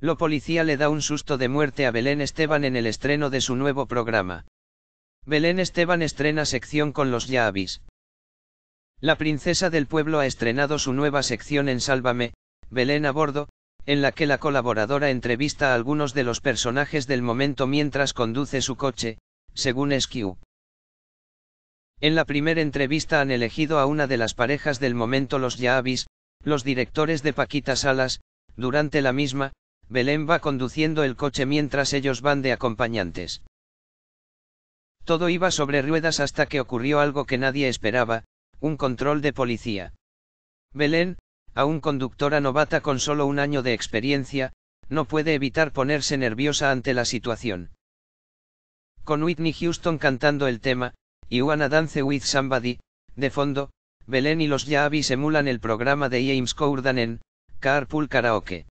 Lo policía le da un susto de muerte a Belén Esteban en el estreno de su nuevo programa. Belén Esteban estrena sección con los Yavis. La princesa del pueblo ha estrenado su nueva sección en Sálvame, Belén a bordo, en la que la colaboradora entrevista a algunos de los personajes del momento mientras conduce su coche, según Esquiu. En la primera entrevista han elegido a una de las parejas del momento los Yavis, los directores de Paquita Salas, durante la misma, Belén va conduciendo el coche mientras ellos van de acompañantes. Todo iba sobre ruedas hasta que ocurrió algo que nadie esperaba, un control de policía. Belén, aún conductora novata con solo un año de experiencia, no puede evitar ponerse nerviosa ante la situación. Con Whitney Houston cantando el tema, y Wanna Dance With Somebody, de fondo, Belén y los Yaabi emulan el programa de James Corden en Carpool Karaoke.